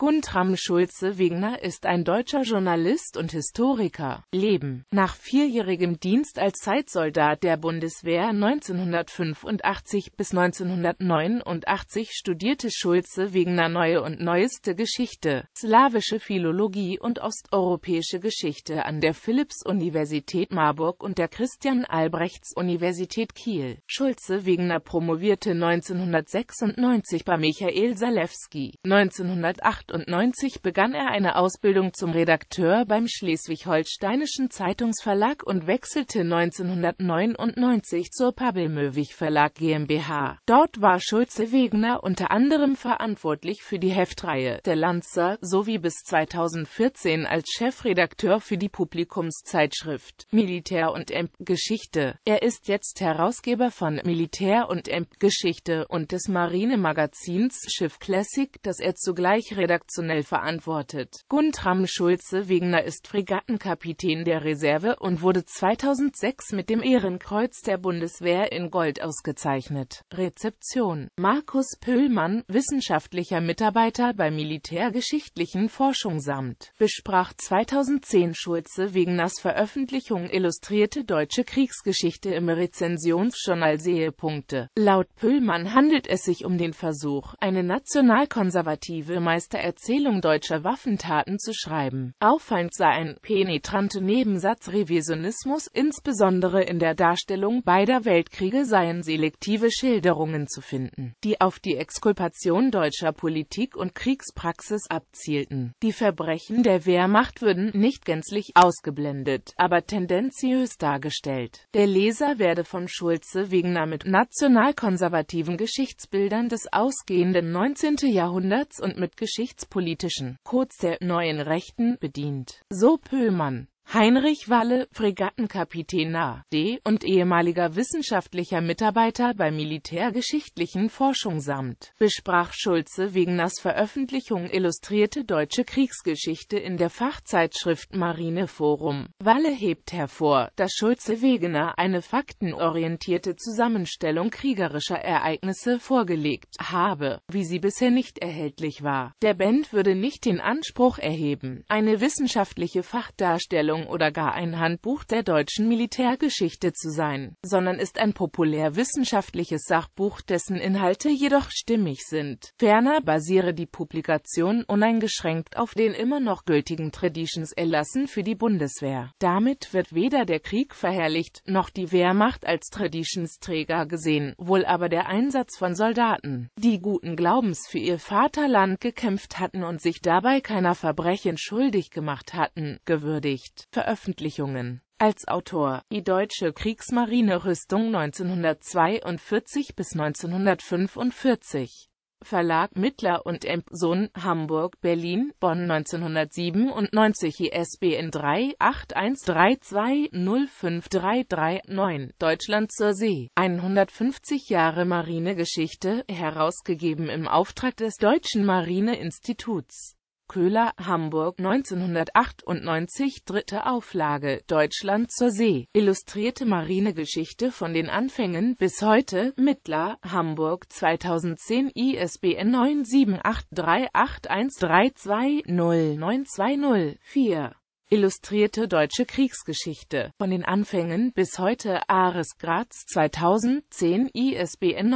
Guntram Schulze-Wegner ist ein deutscher Journalist und Historiker. Leben Nach vierjährigem Dienst als Zeitsoldat der Bundeswehr 1985 bis 1989 studierte Schulze-Wegner neue und neueste Geschichte, slawische Philologie und osteuropäische Geschichte an der Philipps-Universität Marburg und der Christian-Albrechts-Universität Kiel. Schulze-Wegner promovierte 1996 bei Michael Salewski, 1998 1898 begann er eine Ausbildung zum Redakteur beim schleswig-holsteinischen Zeitungsverlag und wechselte 1999 zur Pabbelmöwig Verlag GmbH. Dort war Schulze-Wegener unter anderem verantwortlich für die Heftreihe Der Lanzer sowie bis 2014 als Chefredakteur für die Publikumszeitschrift Militär und Emp Geschichte. Er ist jetzt Herausgeber von Militär und Emp Geschichte und des Marinemagazins Schiff Classic, das er zugleich Redakteur redaktionell verantwortet. Guntram Schulze-Wegener ist Fregattenkapitän der Reserve und wurde 2006 mit dem Ehrenkreuz der Bundeswehr in Gold ausgezeichnet. Rezeption Markus Pöhlmann, wissenschaftlicher Mitarbeiter beim Militärgeschichtlichen Forschungsamt, besprach 2010 Schulze-Wegeners Veröffentlichung Illustrierte deutsche Kriegsgeschichte im Rezensionsjournal Sehepunkte. Laut Pöhlmann handelt es sich um den Versuch, eine nationalkonservative Meister Erzählung deutscher Waffentaten zu schreiben. Auffallend sei ein penetranter Nebensatzrevisionismus, insbesondere in der Darstellung beider Weltkriege seien selektive Schilderungen zu finden, die auf die Exkulpation deutscher Politik und Kriegspraxis abzielten. Die Verbrechen der Wehrmacht würden nicht gänzlich ausgeblendet, aber tendenziös dargestellt. Der Leser werde von Schulze wegen Wegener mit nationalkonservativen Geschichtsbildern des ausgehenden 19. Jahrhunderts und mit Geschichts rechtspolitischen, kurz der «neuen Rechten», bedient, so Pöhlmann. Heinrich Walle, Fregattenkapitän A.D. und ehemaliger wissenschaftlicher Mitarbeiter bei militärgeschichtlichen Forschungsamt, besprach Schulze Wegeners Veröffentlichung Illustrierte deutsche Kriegsgeschichte in der Fachzeitschrift Marineforum. Walle hebt hervor, dass Schulze Wegener eine faktenorientierte Zusammenstellung kriegerischer Ereignisse vorgelegt habe, wie sie bisher nicht erhältlich war. Der Band würde nicht den Anspruch erheben, eine wissenschaftliche Fachdarstellung Sammlung oder gar ein Handbuch der deutschen Militärgeschichte zu sein, sondern ist ein populärwissenschaftliches Sachbuch, dessen Inhalte jedoch stimmig sind. Ferner basiere die Publikation uneingeschränkt auf den immer noch gültigen Traditionserlassen für die Bundeswehr. Damit wird weder der Krieg verherrlicht, noch die Wehrmacht als Traditionsträger gesehen, wohl aber der Einsatz von Soldaten, die guten Glaubens für ihr Vaterland gekämpft hatten und sich dabei keiner Verbrechen schuldig gemacht hatten, gewürdigt. Veröffentlichungen als Autor Die deutsche Kriegsmarine Rüstung 1942 bis 1945 Verlag Mittler und Emp Sohn Hamburg, Berlin, Bonn 1997 ISBN 3-8132-05339 Deutschland zur See 150 Jahre Marinegeschichte, herausgegeben im Auftrag des Deutschen Marineinstituts Köhler, Hamburg 1998, dritte Auflage, Deutschland zur See, illustrierte Marinegeschichte von den Anfängen bis heute, Mittler, Hamburg 2010, ISBN 9783813209204. Illustrierte deutsche Kriegsgeschichte. Von den Anfängen bis heute Ares Graz 2010 ISBN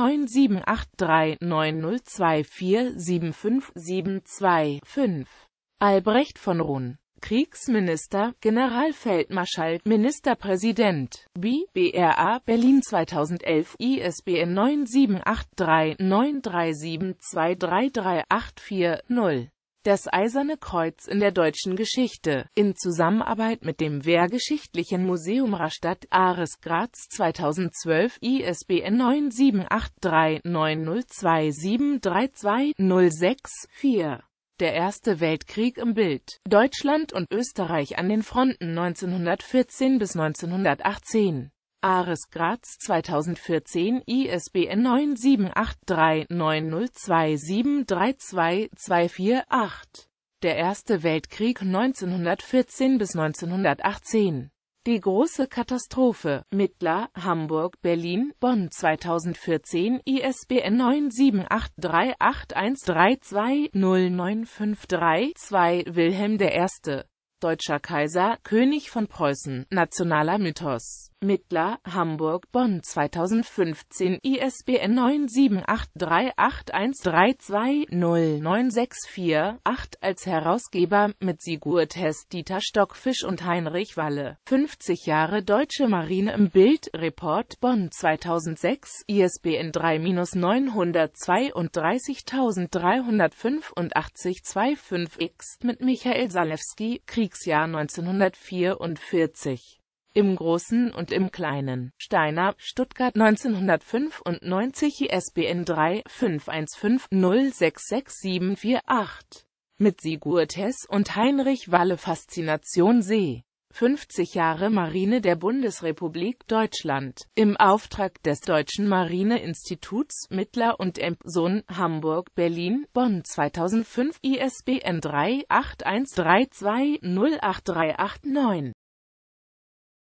9783902475725 Albrecht von Rohn Kriegsminister, Generalfeldmarschall, Ministerpräsident, B. BRA, Berlin 2011, ISBN 9783937233840 das Eiserne Kreuz in der deutschen Geschichte. In Zusammenarbeit mit dem Wehrgeschichtlichen Museum Rastatt Ares Graz 2012 ISBN 9783902732064. Der Erste Weltkrieg im Bild. Deutschland und Österreich an den Fronten 1914 bis 1918. Ares Graz 2014 ISBN 9783902732248 Der Erste Weltkrieg 1914 bis 1918 Die große Katastrophe Mittler, Hamburg, Berlin, Bonn 2014 ISBN 9783813209532 Wilhelm I. Deutscher Kaiser, König von Preußen, nationaler Mythos Mittler, Hamburg, Bonn 2015, ISBN 9783813209648 als Herausgeber mit Sigurd Hess, Dieter Stockfisch und Heinrich Walle. 50 Jahre Deutsche Marine im Bild, Report Bonn 2006, ISBN 3-932 385 x mit Michael Salewski, Kriegsjahr 1944 im Großen und im Kleinen. Steiner, Stuttgart 1995, ISBN 3-515-066748. Mit Sigurd Hess und Heinrich Walle Faszination See. 50 Jahre Marine der Bundesrepublik Deutschland. Im Auftrag des Deutschen Marineinstituts Mittler und Sohn, Hamburg, Berlin, Bonn 2005, ISBN 3 8132 08389.